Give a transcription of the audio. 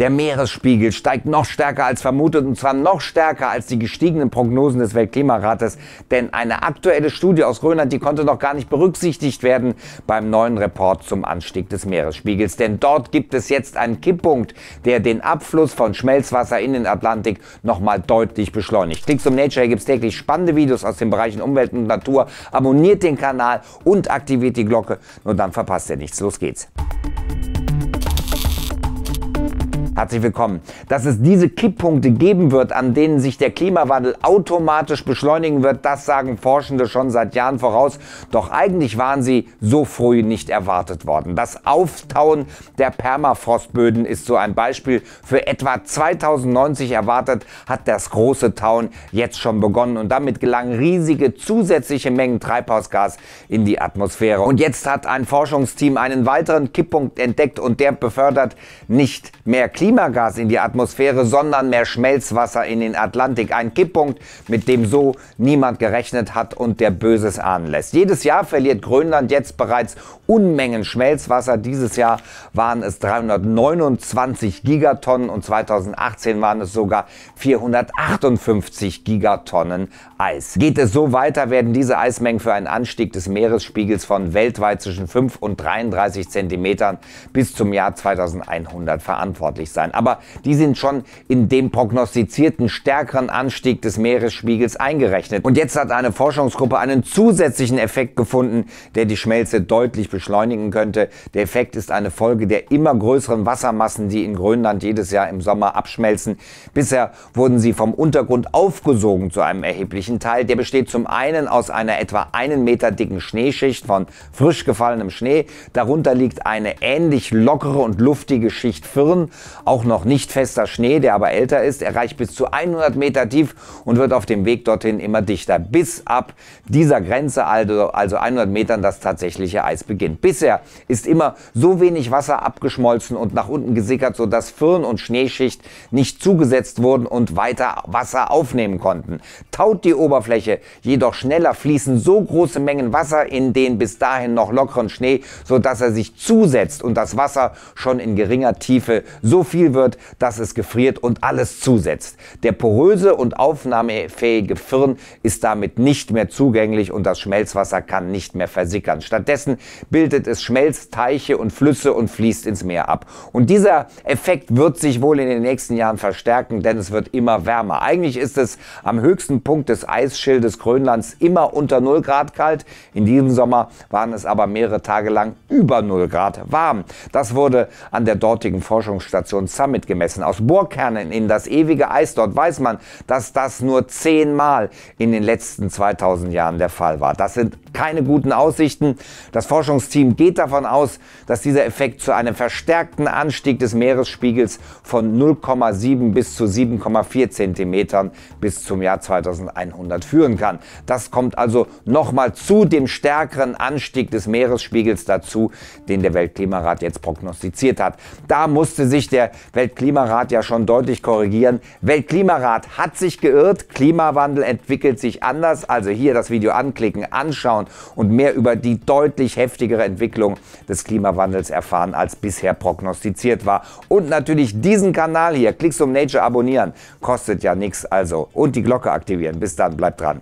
Der Meeresspiegel steigt noch stärker als vermutet und zwar noch stärker als die gestiegenen Prognosen des Weltklimarates. Denn eine aktuelle Studie aus Grönland, die konnte noch gar nicht berücksichtigt werden beim neuen Report zum Anstieg des Meeresspiegels. Denn dort gibt es jetzt einen Kipppunkt, der den Abfluss von Schmelzwasser in den Atlantik nochmal deutlich beschleunigt. Klicks zum Nature gibt es täglich spannende Videos aus den Bereichen Umwelt und Natur. Abonniert den Kanal und aktiviert die Glocke, nur dann verpasst ihr nichts. Los geht's. Herzlich willkommen. Dass es diese Kipppunkte geben wird, an denen sich der Klimawandel automatisch beschleunigen wird, das sagen Forschende schon seit Jahren voraus. Doch eigentlich waren sie so früh nicht erwartet worden. Das Auftauen der Permafrostböden ist so ein Beispiel. Für etwa 2090 erwartet hat das große Tauen jetzt schon begonnen und damit gelangen riesige zusätzliche Mengen Treibhausgas in die Atmosphäre. Und jetzt hat ein Forschungsteam einen weiteren Kipppunkt entdeckt und der befördert nicht mehr Klima Klimagas in die Atmosphäre, sondern mehr Schmelzwasser in den Atlantik. Ein Kipppunkt, mit dem so niemand gerechnet hat und der Böses ahnen lässt. Jedes Jahr verliert Grönland jetzt bereits Unmengen Schmelzwasser. Dieses Jahr waren es 329 Gigatonnen und 2018 waren es sogar 458 Gigatonnen Eis. Geht es so weiter, werden diese Eismengen für einen Anstieg des Meeresspiegels von weltweit zwischen 5 und 33 Zentimetern bis zum Jahr 2100 verantwortlich sein sein. Aber die sind schon in dem prognostizierten stärkeren Anstieg des Meeresspiegels eingerechnet. Und jetzt hat eine Forschungsgruppe einen zusätzlichen Effekt gefunden, der die Schmelze deutlich beschleunigen könnte. Der Effekt ist eine Folge der immer größeren Wassermassen, die in Grönland jedes Jahr im Sommer abschmelzen. Bisher wurden sie vom Untergrund aufgesogen zu einem erheblichen Teil. Der besteht zum einen aus einer etwa einen Meter dicken Schneeschicht von frisch gefallenem Schnee. Darunter liegt eine ähnlich lockere und luftige Schicht Firn. Auch noch nicht fester Schnee, der aber älter ist, erreicht bis zu 100 Meter tief und wird auf dem Weg dorthin immer dichter, bis ab dieser Grenze, also, also 100 Metern, das tatsächliche Eis beginnt. Bisher ist immer so wenig Wasser abgeschmolzen und nach unten gesickert, sodass Firn und Schneeschicht nicht zugesetzt wurden und weiter Wasser aufnehmen konnten. Taut die Oberfläche jedoch schneller, fließen so große Mengen Wasser in den bis dahin noch lockeren Schnee, sodass er sich zusetzt und das Wasser schon in geringer Tiefe sofort viel wird, dass es gefriert und alles zusetzt. Der poröse und aufnahmefähige Firn ist damit nicht mehr zugänglich und das Schmelzwasser kann nicht mehr versickern. Stattdessen bildet es Schmelzteiche und Flüsse und fließt ins Meer ab. Und dieser Effekt wird sich wohl in den nächsten Jahren verstärken, denn es wird immer wärmer. Eigentlich ist es am höchsten Punkt des Eisschildes Grönlands immer unter 0 Grad kalt. In diesem Sommer waren es aber mehrere Tage lang über 0 Grad warm. Das wurde an der dortigen Forschungsstation und Summit gemessen. Aus Bohrkernen in das ewige Eis dort weiß man, dass das nur zehnmal in den letzten 2000 Jahren der Fall war. Das sind keine guten Aussichten. Das Forschungsteam geht davon aus, dass dieser Effekt zu einem verstärkten Anstieg des Meeresspiegels von 0,7 bis zu 7,4 Zentimetern bis zum Jahr 2100 führen kann. Das kommt also nochmal zu dem stärkeren Anstieg des Meeresspiegels dazu, den der Weltklimarat jetzt prognostiziert hat. Da musste sich der Weltklimarat ja schon deutlich korrigieren. Weltklimarat hat sich geirrt, Klimawandel entwickelt sich anders. Also hier das Video anklicken, anschauen und mehr über die deutlich heftigere Entwicklung des Klimawandels erfahren, als bisher prognostiziert war. Und natürlich diesen Kanal hier, Klicks um Nature abonnieren, kostet ja nichts also. Und die Glocke aktivieren. Bis dann, bleibt dran.